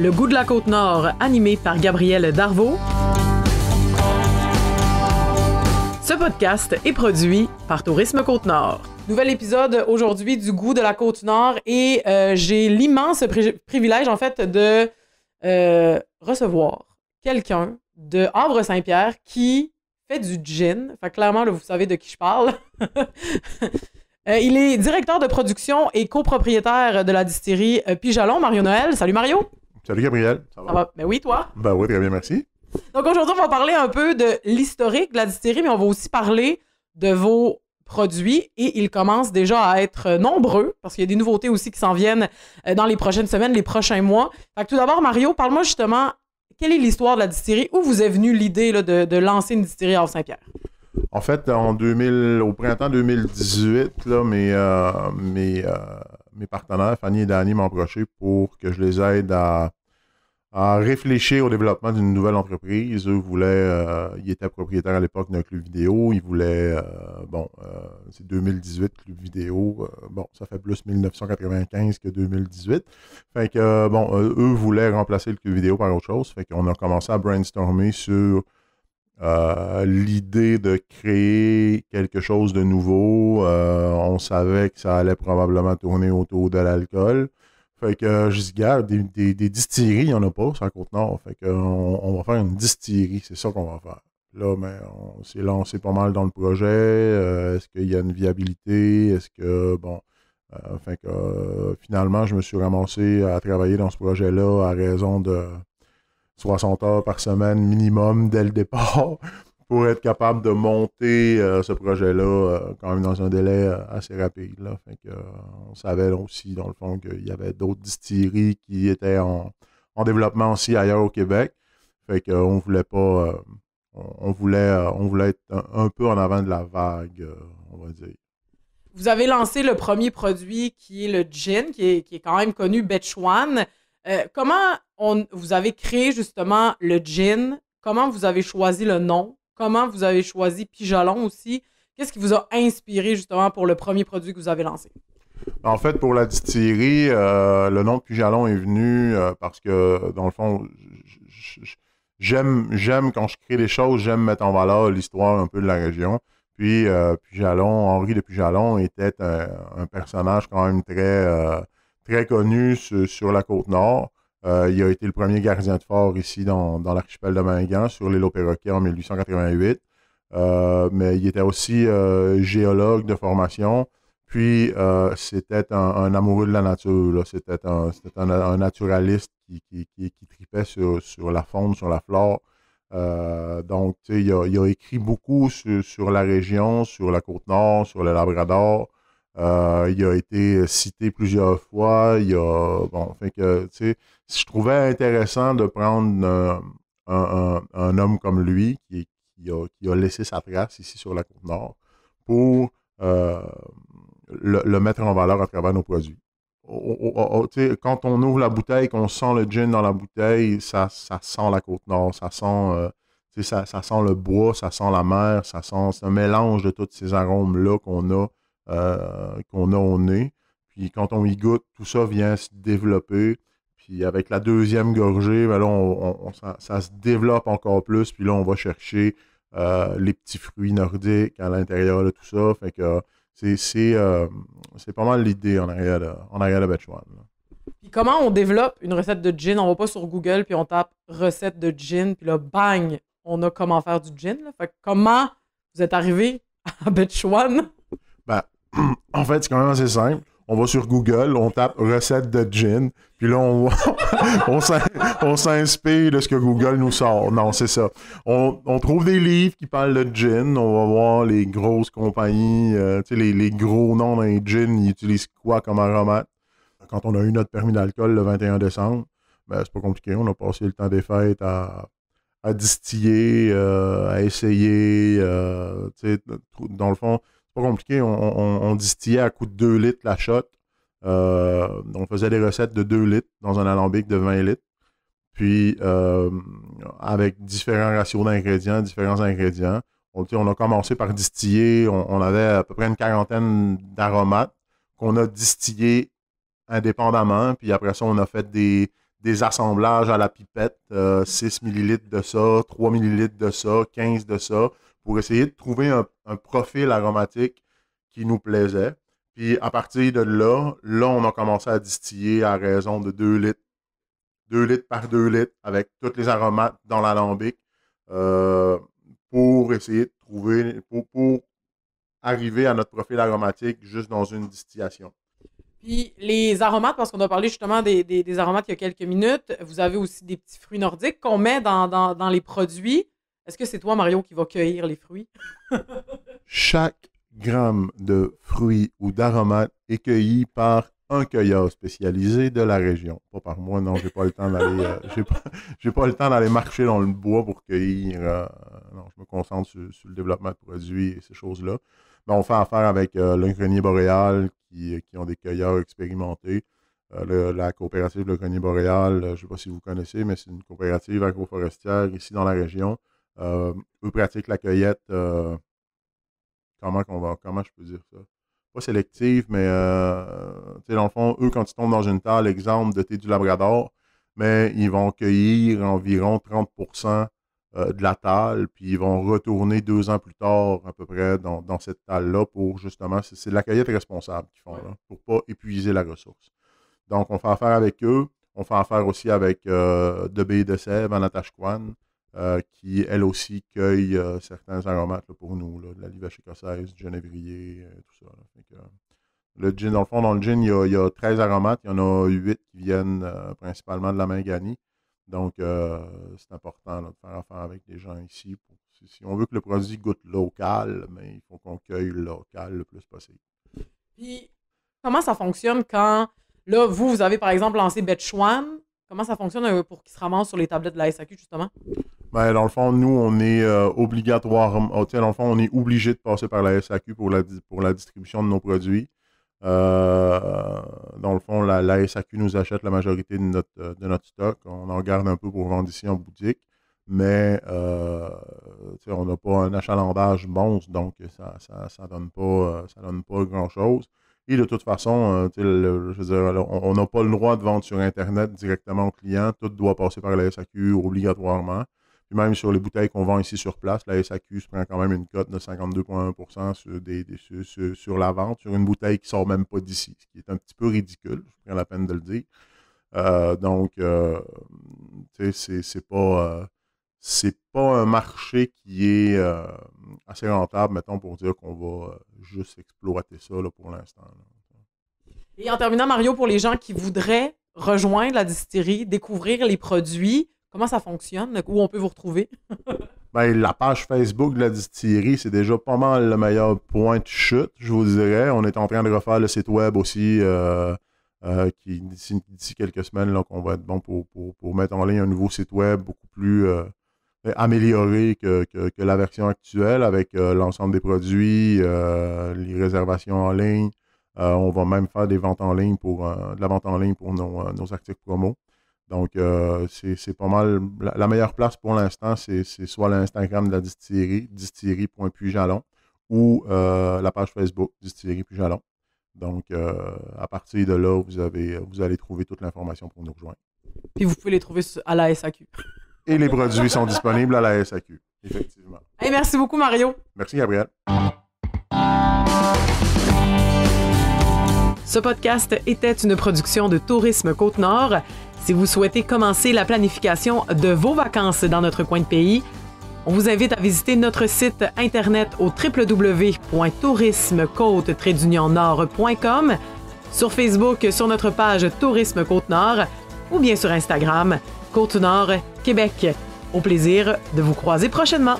Le goût de la côte nord, animé par Gabriel Darvaux. Ce podcast est produit par Tourisme Côte-Nord. Nouvel épisode aujourd'hui du goût de la Côte-Nord et euh, j'ai l'immense privilège en fait de euh, recevoir quelqu'un de Havre-Saint-Pierre qui fait du gin. Fait clairement, vous savez de qui je parle. Euh, il est directeur de production et copropriétaire de la distillerie Pijalon, Mario Noël. Salut Mario! Salut Gabriel. Ça va? Ben oui, toi? Ben oui, très bien, merci. Donc aujourd'hui, on va parler un peu de l'historique de la distillerie, mais on va aussi parler de vos produits et ils commencent déjà à être nombreux parce qu'il y a des nouveautés aussi qui s'en viennent euh, dans les prochaines semaines, les prochains mois. Fait tout d'abord, Mario, parle-moi justement, quelle est l'histoire de la distillerie? Où vous est venue l'idée de, lancer une distillerie à Saint-Pierre? En fait, en 2000, au printemps 2018, là, mais euh, euh, mes partenaires, Fanny et Danny, m'ont approché pour que je les aide à, réfléchir au développement d'une nouvelle entreprise. Eux voulaient, euh, ils étaient propriétaires à l'époque d'un club vidéo, ils voulaient, euh, bon, euh, c'est 2018, club vidéo, bon, ça fait plus 1995 que 2018. Fait que, bon, eux voulaient remplacer le club vidéo par autre chose. Fait qu'on a commencé à brainstormer sur euh, l'idée de créer quelque chose de nouveau, euh, on savait que ça allait probablement tourner autour de l'alcool. Fait que euh, je dis, des, distilleries, il n'y en a pas, sur la Côte-Nord. Fait qu'on on va faire une distillerie, c'est ça qu'on va faire. Là, mais ben, on s'est lancé pas mal dans le projet. Est-ce qu'il y a une viabilité? Est-ce que, bon, fait que finalement, je me suis ramassé à travailler dans ce projet-là à raison de 60 heures par semaine minimum dès le départ pour être capable de monter euh, ce projet-là euh, quand même dans un délai euh, assez rapide. on savait aussi, dans le fond, qu'il y avait d'autres distilleries qui étaient en, développement aussi ailleurs au Québec. Fait qu'on voulait pas. on, voulait, on voulait être un, peu en avant de la vague, on va dire. Vous avez lancé le premier produit qui est le gin, qui est, quand même connu, Bechuan. Euh, comment on, vous avez créé justement le gin? Comment vous avez choisi le nom? Comment vous avez choisi Pijalon aussi? Qu'est-ce qui vous a inspiré justement pour le premier produit que vous avez lancé? En fait, pour la distillerie, euh, le nom de est venu euh, parce que, dans le fond, j'aime, j'aime quand je crée des choses, j'aime mettre en valeur l'histoire un peu de la région. Puis, euh, Henri de Pijalon était un personnage quand même très très connu sur, la côte nord. Euh, il a été le premier gardien de fort ici dans, l'archipel de Mingan sur l'île aux Perroquets en 1888. Euh, mais il était aussi euh, géologue de formation. Puis, c'était un, amoureux de la nature. C'était un, naturaliste qui, tripait sur, la faune, sur la flore. donc, il a, écrit beaucoup sur, la région, sur la côte nord, sur le Labrador. Euh, il a été cité plusieurs fois. je trouvais intéressant de prendre euh, un, homme comme lui qui, a, laissé sa trace ici sur la Côte-Nord pour euh, le, mettre en valeur à travers nos produits. Oh, oh, oh, quand on ouvre la bouteille, qu'on sent le gin dans la bouteille, ça, sent la Côte-Nord, ça sent... Ça, ça, sent le bois, ça sent la mer, ça sent un mélange de tous ces arômes-là qu'on a euh, qu'on a au nez. Puis quand on y goûte, tout ça vient se développer. Puis avec la deuxième gorgée, ben on, ça, se développe encore plus. Puis là, on va chercher euh, les petits fruits nordiques à l'intérieur de tout ça. Fait que c'est euh, pas mal l'idée en arrière de, en One. Puis comment on développe une recette de gin? On va pas sur Google, puis on tape recette de gin, puis là, bang, on a comment faire du gin. Fait que comment vous êtes arrivé à Batch One? Ben, en fait, c'est quand même assez simple. On va sur Google, on tape recette de gin, puis là, on, on s'inspire de ce que Google nous sort. Non, c'est ça. On, trouve des livres qui parlent de gin. On va voir les grosses compagnies, euh, les, gros noms d'un gin, ils utilisent quoi comme aromate. Quand on a eu notre permis d'alcool le 21 décembre, ben, c'est pas compliqué. On a passé le temps des fêtes à, distiller, euh, à essayer. Euh, dans le fond, c'est pas compliqué. On, distillait à coup de 2 litres la shot. Euh, on faisait des recettes de 2 litres dans un alambic de 20 litres. Puis, euh, avec différents ratios d'ingrédients, différents ingrédients, on, a commencé par distiller. On, avait à peu près une quarantaine d'aromates qu'on a distillés indépendamment. Puis après ça, on a fait des, assemblages à la pipette. 6 euh, ml de ça, 3 ml de ça, 15 de ça pour essayer de trouver un, profil aromatique qui nous plaisait. Puis à partir de là, là, on a commencé à distiller à raison de 2 litres, 2 litres par 2 litres avec tous les aromates dans l'alambic euh, pour essayer de trouver, pour, pour arriver à notre profil aromatique juste dans une distillation. Puis les aromates, parce qu'on a parlé justement des, des, aromates il y a quelques minutes, vous avez aussi des petits fruits nordiques qu'on met dans, dans, dans, les produits. Est-ce que c'est toi, Mario, qui va cueillir les fruits? Chaque gramme de fruits ou d'aromates est cueilli par un cueilleur spécialisé de la région. Pas par moi, non, j'ai pas le temps d'aller euh, j'ai pas, le temps d'aller marcher dans le bois pour cueillir. Euh, non, je me concentre sur, le développement de produits et ces choses-là. Ben, on fait affaire avec euh, le grenier boréal qui, qui, ont des cueilleurs expérimentés. la coopérative Le Grenier Boréal, je ne sais pas si vous connaissez, mais c'est une coopérative agroforestière ici dans la région euh, eux pratiquent la cueillette. Euh, comment, va, comment je peux dire ça? Pas sélective, mais euh, dans le fond, eux, quand ils tombent dans une table exemple de thé du Labrador, mais ils vont cueillir environ 30 de la talle, puis ils vont retourner deux ans plus tard, à peu près, dans, cette talle-là pour justement, c'est, la cueillette responsable qu'ils font, là, pour pas épuiser la ressource. Donc, on fait affaire avec eux. On fait affaire aussi avec De Bay de Sèvres, en Kwan, euh, qui, elle aussi, cueille euh, certains aromates pour nous, là, de la livre écossaise, du genévrier, euh, tout ça. le gin, dans le fond, dans le gin, il y, a, 13 aromates, il y en a 8 qui viennent principalement de la manganie. Donc, c'est important de faire affaire avec des gens ici. Pour, si, on veut que le produit goûte local, mais il faut qu'on cueille local le plus possible. Puis, comment ça fonctionne quand, là, vous, vous avez par exemple lancé Betchouan, Comment ça fonctionne pour qu'il se ramasse sur les tablettes de la SAQ, justement? Ben, dans le fond, nous, on est euh, obligatoirement, oh, on est obligé de passer par la SAQ pour la, pour la distribution de nos produits. Euh, dans le fond, la, la, SAQ nous achète la majorité euh, de notre, stock. On en garde un peu pour vendre ici en boutique, mais on n'a pas un achalandage bon, donc ça ne donne, pas, ça donne pas grand-chose. Et de toute façon, on n'a pas le droit de vendre sur Internet directement au client. Tout doit passer par la SAQ obligatoirement même sur les bouteilles qu'on vend ici sur place, la SAQ se prend quand même une cote de 52,1 sur, la vente, sur une bouteille qui sort même pas d'ici, ce qui est un petit peu ridicule, je prends la peine de le dire. Euh, donc, euh, euh, c'est pas, un marché qui est euh, assez rentable, mettons, pour dire qu'on va juste exploiter ça pour l'instant. Et en terminant, Mario, pour les gens qui voudraient rejoindre la distillerie, découvrir les produits, Comment ça fonctionne? Où on peut vous retrouver? ben, la page Facebook de la distillerie, c'est déjà pas mal le meilleur point de chute, je vous dirais. On est en train de refaire le site web aussi, euh, euh, qui d'ici quelques semaines, Donc, on va être bon pour, mettre en ligne un nouveau site web beaucoup plus euh, amélioré que, la version actuelle avec l'ensemble des produits, les réservations en ligne. on va même faire des ventes en ligne pour de la vente en ligne pour nos, nos articles promo. Donc, euh, c'est pas mal. La, meilleure place pour l'instant, c'est soit l'Instagram de la distillerie, distillerie.pujalon, ou euh, la page Facebook, distillerie.pujalon. Donc, euh, à partir de là, vous, avez, vous allez trouver toute l'information pour nous rejoindre. Puis vous pouvez les trouver à la SAQ. Et les produits sont disponibles à la SAQ, effectivement. et merci beaucoup, Mario. Merci, Gabriel. Ce podcast était une production de Tourisme Côte-Nord. Si vous souhaitez commencer la planification de vos vacances dans notre coin de pays, on vous invite à visiter notre site internet au www.tourismecôte-nord.com, sur Facebook sur notre page Tourisme Côte-Nord ou bien sur Instagram Côte-Nord Québec. Au plaisir de vous croiser prochainement.